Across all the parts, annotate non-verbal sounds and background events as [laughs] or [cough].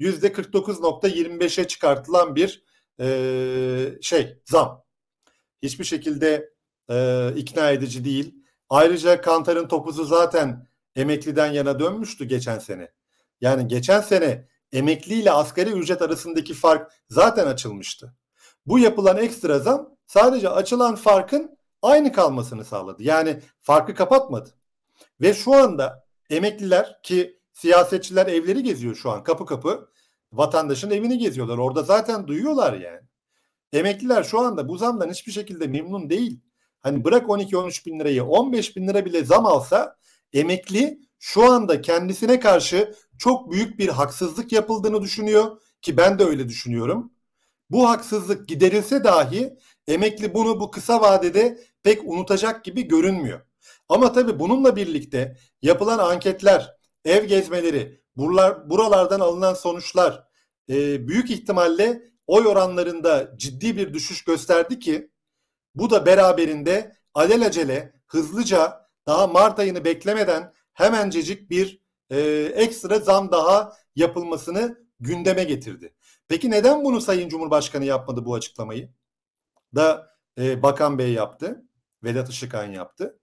%49.25'e çıkartılan bir e, şey zam. Hiçbir şekilde e, ikna edici değil. Ayrıca Kantar'ın topuzu zaten emekliden yana dönmüştü geçen sene. Yani geçen sene emekli ile asgari ücret arasındaki fark zaten açılmıştı. Bu yapılan ekstra zam sadece açılan farkın aynı kalmasını sağladı. Yani farkı kapatmadı. Ve şu anda emekliler ki Siyasetçiler evleri geziyor şu an kapı kapı. Vatandaşın evini geziyorlar. Orada zaten duyuyorlar yani. Emekliler şu anda bu zamdan hiçbir şekilde memnun değil. Hani bırak 12-13 bin lirayı 15 bin lira bile zam alsa emekli şu anda kendisine karşı çok büyük bir haksızlık yapıldığını düşünüyor ki ben de öyle düşünüyorum. Bu haksızlık giderilse dahi emekli bunu bu kısa vadede pek unutacak gibi görünmüyor. Ama tabii bununla birlikte yapılan anketler, ev gezmeleri, buralar, buralardan alınan sonuçlar e, büyük ihtimalle oy oranlarında ciddi bir düşüş gösterdi ki bu da beraberinde alelacele, hızlıca daha Mart ayını beklemeden hemencecik bir e, ekstra zam daha yapılmasını gündeme getirdi. Peki neden bunu Sayın Cumhurbaşkanı yapmadı bu açıklamayı? Da e, Bakan Bey yaptı, Vedat Işıkhan yaptı.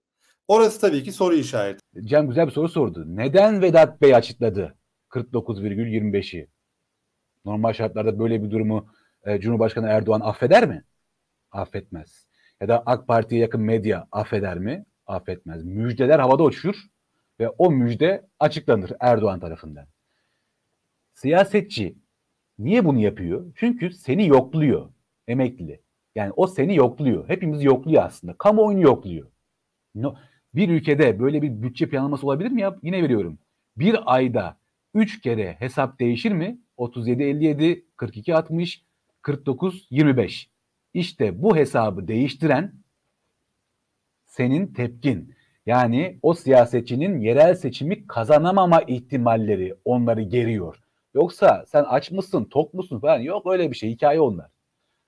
Orası tabii ki soru işareti. Cem güzel bir soru sordu. Neden Vedat Bey açıkladı 49,25'i? Normal şartlarda böyle bir durumu e, Cumhurbaşkanı Erdoğan affeder mi? Affetmez. Ya da AK Parti'ye yakın medya affeder mi? Affetmez. Müjdeler havada uçur ve o müjde açıklanır Erdoğan tarafından. Siyasetçi niye bunu yapıyor? Çünkü seni yokluyor emekli. Yani o seni yokluyor. Hepimiz yokluyor aslında. Kamuoyunu yokluyor. No, bir ülkede böyle bir bütçe planlaması olabilir mi? Yap, yine veriyorum. Bir ayda 3 kere hesap değişir mi? 37 57 42 60 49 25. İşte bu hesabı değiştiren senin tepkin. Yani o siyasetçinin yerel seçimi kazanamama ihtimalleri onları geriyor. Yoksa sen aç mısın, tok musun falan yok öyle bir şey. Hikaye onlar.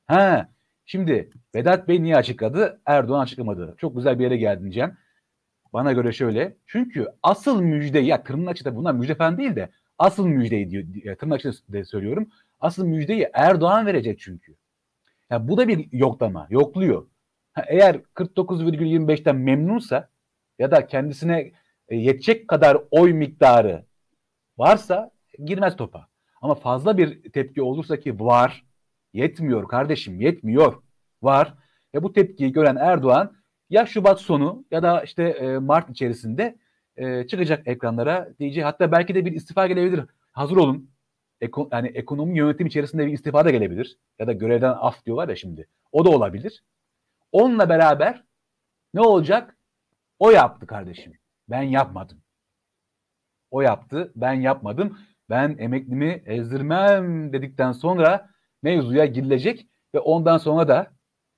Ha, şimdi Vedat Bey niye açıkladı? Erdoğan açıklamadı. Çok güzel bir yere geldin Cem. Bana göre şöyle. Çünkü asıl müjde ya tırnak içinde bunlar müjde falan değil de asıl müjdeyi diyor, tırnak içinde söylüyorum. Asıl müjdeyi Erdoğan verecek çünkü. Ya bu da bir yoklama, yokluyor. Ha, eğer 49,25'ten memnunsa ya da kendisine e, yetecek kadar oy miktarı varsa girmez topa. Ama fazla bir tepki olursa ki var, yetmiyor kardeşim, yetmiyor, var. Ya bu tepkiyi gören Erdoğan ya Şubat sonu ya da işte e, Mart içerisinde e, çıkacak ekranlara diyeceği hatta belki de bir istifa gelebilir. Hazır olun. Eko, yani ekonomi yönetim içerisinde bir istifa da gelebilir. Ya da görevden af diyorlar ya şimdi. O da olabilir. Onunla beraber ne olacak? O yaptı kardeşim. Ben yapmadım. O yaptı. Ben yapmadım. Ben emeklimi ezdirmem dedikten sonra mevzuya girilecek ve ondan sonra da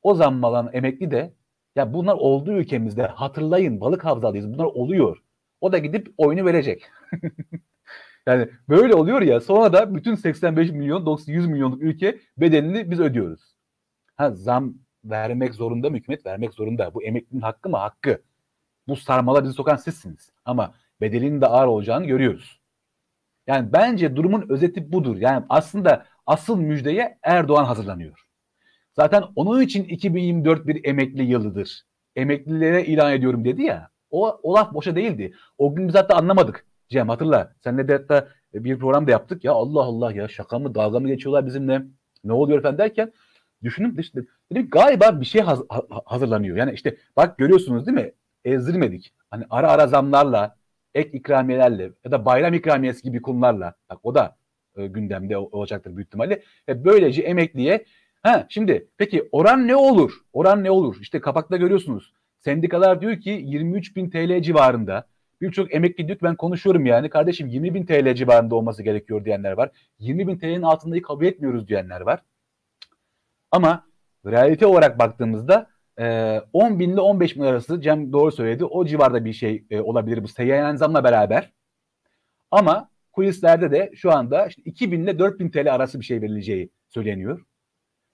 o zammalanan emekli de ya bunlar oldu ülkemizde. Hatırlayın balık havzalıyız. Bunlar oluyor. O da gidip oyunu verecek. [laughs] yani böyle oluyor ya sonra da bütün 85 milyon 100 milyonluk ülke bedelini biz ödüyoruz. Ha zam vermek zorunda mı hükümet? Vermek zorunda. Bu emeklinin hakkı mı? Hakkı. Bu sarmala bizi sokan sizsiniz. Ama bedelinin de ağır olacağını görüyoruz. Yani bence durumun özeti budur. Yani aslında asıl müjdeye Erdoğan hazırlanıyor. Zaten onun için 2024 bir emekli yılıdır. Emeklilere ilan ediyorum dedi ya. O, o laf boşa değildi. O gün biz hatta anlamadık. Cem hatırla. Senle de hatta bir program da yaptık. Ya Allah Allah ya şaka mı dalga mı geçiyorlar bizimle? Ne oluyor efendim derken düşünüp işte, dedim galiba bir şey haz- hazırlanıyor. Yani işte bak görüyorsunuz değil mi? Ezdirmedik. Hani ara ara zamlarla, ek ikramiyelerle ya da bayram ikramiyesi gibi konularla. Bak o da e, gündemde olacaktır büyük ihtimalle. Ve böylece emekliye Ha, şimdi peki oran ne olur? Oran ne olur? İşte kapakta görüyorsunuz. Sendikalar diyor ki 23 bin TL civarında. Birçok emekli diyor ki ben konuşuyorum yani kardeşim 20 bin TL civarında olması gerekiyor diyenler var. 20 bin TL'nin altında kabul etmiyoruz diyenler var. Ama realite olarak baktığımızda 10 bin ile 15 bin arası Cem doğru söyledi. O civarda bir şey olabilir bu seyyanen zamla beraber. Ama kulislerde de şu anda işte 2000 ile bin TL arası bir şey verileceği söyleniyor.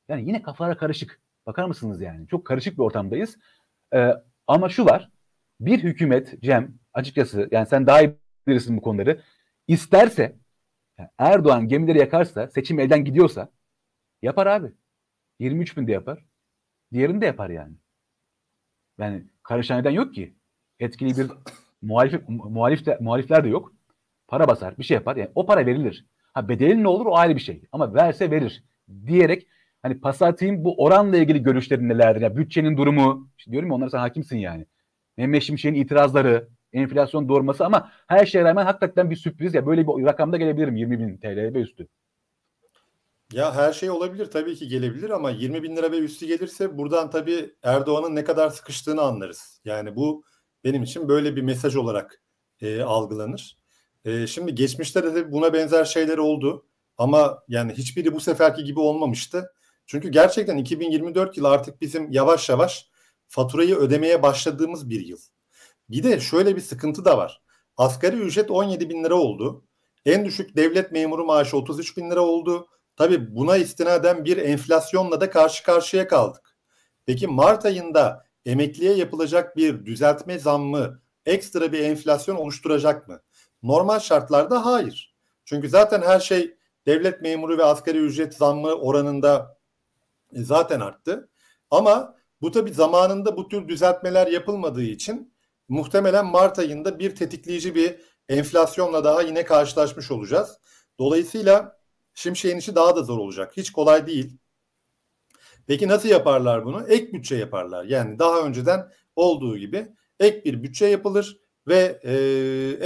Yani yine kafalara karışık. Bakar mısınız yani? Çok karışık bir ortamdayız. Ee, ama şu var. Bir hükümet Cem açıkçası yani sen daha iyi bilirsin bu konuları. İsterse yani Erdoğan gemileri yakarsa seçim elden gidiyorsa yapar abi. 23 bin de yapar. Diğerini de yapar yani. Yani karışan eden yok ki. Etkili bir muhalif, muhalif de, muhalifler de yok. Para basar, bir şey yapar. Yani o para verilir. Ha bedelin ne olur o ayrı bir şey. Ama verse verir diyerek hani pas atayım bu oranla ilgili görüşlerin nelerdir? Ya bütçenin durumu, işte diyorum ya onlara sen hakimsin yani. Mehmet Şimşek'in itirazları, enflasyon doğurması ama her şeye rağmen hakikaten bir sürpriz ya böyle bir rakamda gelebilirim 20 bin TL ve üstü. Ya her şey olabilir tabii ki gelebilir ama 20 bin lira ve üstü gelirse buradan tabii Erdoğan'ın ne kadar sıkıştığını anlarız. Yani bu benim için böyle bir mesaj olarak e, algılanır. E, şimdi geçmişte de buna benzer şeyler oldu ama yani hiçbiri bu seferki gibi olmamıştı. Çünkü gerçekten 2024 yıl artık bizim yavaş yavaş faturayı ödemeye başladığımız bir yıl. Bir de şöyle bir sıkıntı da var. Asgari ücret 17 bin lira oldu. En düşük devlet memuru maaşı 33 bin lira oldu. Tabi buna istinaden bir enflasyonla da karşı karşıya kaldık. Peki Mart ayında emekliye yapılacak bir düzeltme zammı ekstra bir enflasyon oluşturacak mı? Normal şartlarda hayır. Çünkü zaten her şey devlet memuru ve asgari ücret zammı oranında e, zaten arttı. Ama bu tabii zamanında bu tür düzeltmeler yapılmadığı için muhtemelen Mart ayında bir tetikleyici bir enflasyonla daha yine karşılaşmış olacağız. Dolayısıyla Şimşek'in işi daha da zor olacak. Hiç kolay değil. Peki nasıl yaparlar bunu? Ek bütçe yaparlar. Yani daha önceden olduğu gibi ek bir bütçe yapılır ve e,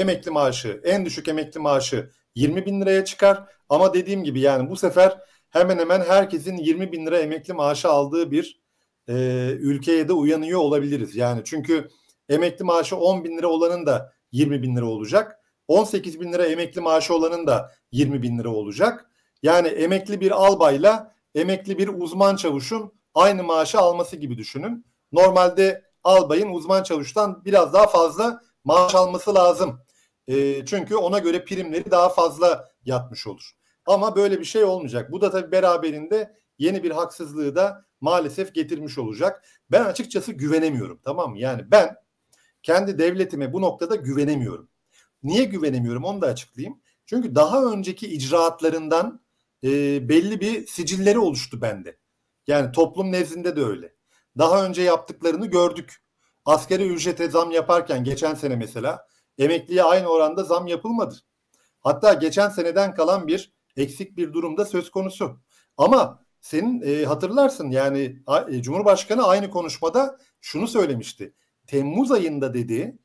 emekli maaşı en düşük emekli maaşı 20 bin liraya çıkar. Ama dediğim gibi yani bu sefer hemen hemen herkesin 20 bin lira emekli maaşı aldığı bir e, ülkeye de uyanıyor olabiliriz. Yani çünkü emekli maaşı 10 bin lira olanın da 20 bin lira olacak. 18 bin lira emekli maaşı olanın da 20 bin lira olacak. Yani emekli bir albayla emekli bir uzman çavuşun aynı maaşı alması gibi düşünün. Normalde albayın uzman çavuştan biraz daha fazla maaş alması lazım. E, çünkü ona göre primleri daha fazla yatmış olur. Ama böyle bir şey olmayacak. Bu da tabii beraberinde yeni bir haksızlığı da maalesef getirmiş olacak. Ben açıkçası güvenemiyorum tamam mı? Yani ben kendi devletime bu noktada güvenemiyorum. Niye güvenemiyorum onu da açıklayayım. Çünkü daha önceki icraatlarından e, belli bir sicilleri oluştu bende. Yani toplum nezdinde de öyle. Daha önce yaptıklarını gördük. Askeri ücrete zam yaparken geçen sene mesela emekliye aynı oranda zam yapılmadı. Hatta geçen seneden kalan bir eksik bir durumda söz konusu. Ama senin e, hatırlarsın yani e, Cumhurbaşkanı aynı konuşmada şunu söylemişti. Temmuz ayında dedi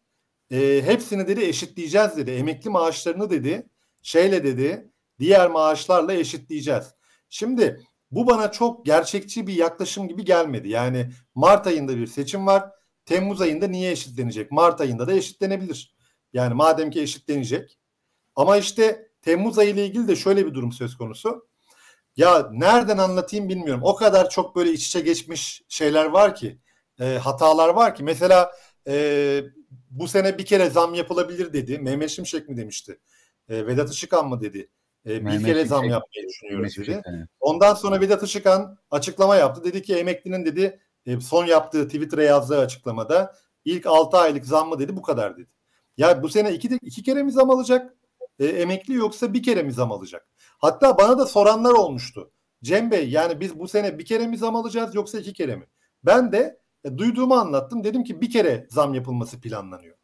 e, hepsini dedi eşitleyeceğiz dedi. Emekli maaşlarını dedi şeyle dedi diğer maaşlarla eşitleyeceğiz. Şimdi bu bana çok gerçekçi bir yaklaşım gibi gelmedi. Yani Mart ayında bir seçim var. Temmuz ayında niye eşitlenecek? Mart ayında da eşitlenebilir. Yani madem ki eşitlenecek. Ama işte Temmuz ayı ile ilgili de şöyle bir durum söz konusu. Ya nereden anlatayım bilmiyorum. O kadar çok böyle iç içe geçmiş şeyler var ki, e, hatalar var ki. Mesela e, bu sene bir kere zam yapılabilir dedi. Mehmet Şimşek mi demişti? E, Vedat Işıkhan mı dedi? E, bir kere zam yapmayı düşünüyoruz dedi. Ondan sonra Vedat Işıkhan açıklama yaptı. Dedi ki emeklinin dedi e, son yaptığı Twitter'a yazdığı açıklamada ilk 6 aylık zam mı dedi bu kadar dedi. Ya bu sene iki, iki kere mi zam alacak? E, emekli yoksa bir kere mi zam alacak? Hatta bana da soranlar olmuştu. Cem Bey yani biz bu sene bir kere mi zam alacağız yoksa iki kere mi? Ben de e, duyduğumu anlattım. Dedim ki bir kere zam yapılması planlanıyor.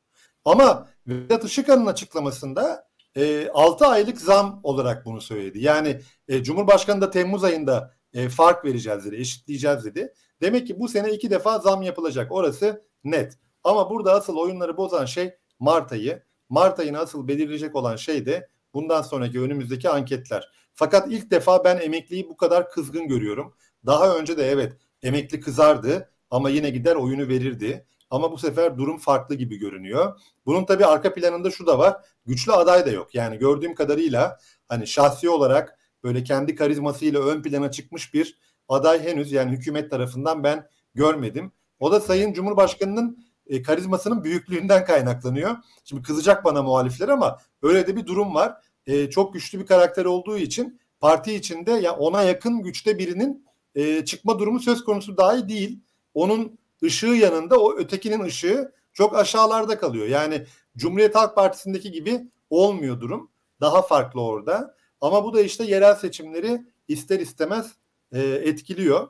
Ama Vedat Işıkan'ın açıklamasında e, 6 aylık zam olarak bunu söyledi. Yani e, Cumhurbaşkanı da Temmuz ayında e, fark vereceğiz dedi, eşitleyeceğiz dedi. Demek ki bu sene iki defa zam yapılacak. Orası net. Ama burada asıl oyunları bozan şey Mart ayı. Mart ayını asıl belirleyecek olan şey de bundan sonraki önümüzdeki anketler. Fakat ilk defa ben emekliyi bu kadar kızgın görüyorum. Daha önce de evet emekli kızardı ama yine gider oyunu verirdi. Ama bu sefer durum farklı gibi görünüyor. Bunun tabii arka planında şu da var. Güçlü aday da yok. Yani gördüğüm kadarıyla hani şahsi olarak böyle kendi karizmasıyla ön plana çıkmış bir aday henüz yani hükümet tarafından ben görmedim. O da Sayın Cumhurbaşkanı'nın e, karizmasının büyüklüğünden kaynaklanıyor. Şimdi kızacak bana muhalifler ama öyle de bir durum var. E, çok güçlü bir karakter olduğu için parti içinde ya ona yakın güçte birinin e, çıkma durumu söz konusu dahi değil. Onun ışığı yanında o ötekinin ışığı çok aşağılarda kalıyor. Yani Cumhuriyet Halk Partisi'ndeki gibi olmuyor durum. Daha farklı orada. Ama bu da işte yerel seçimleri ister istemez e, etkiliyor.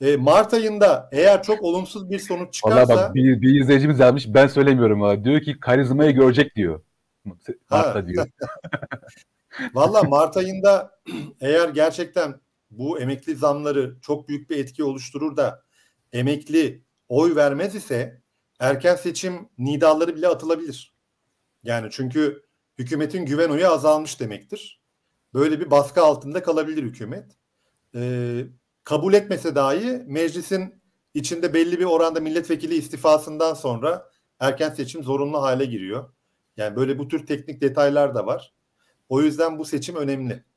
E, Mart ayında eğer çok olumsuz bir sonuç çıkarsa... Valla bak bir, bir izleyicimiz yazmış ben söylemiyorum. Ha. Diyor ki karizmayı görecek diyor. Mart'ta diyor. [laughs] Valla Mart ayında [clears throat] eğer gerçekten bu emekli zamları çok büyük bir etki oluşturur da emekli oy vermez ise erken seçim nidaları bile atılabilir. Yani çünkü hükümetin güven oyu azalmış demektir. Böyle bir baskı altında kalabilir hükümet. Ee, kabul etmese dahi meclisin içinde belli bir oranda milletvekili istifasından sonra erken seçim zorunlu hale giriyor. Yani böyle bu tür teknik detaylar da var. O yüzden bu seçim önemli.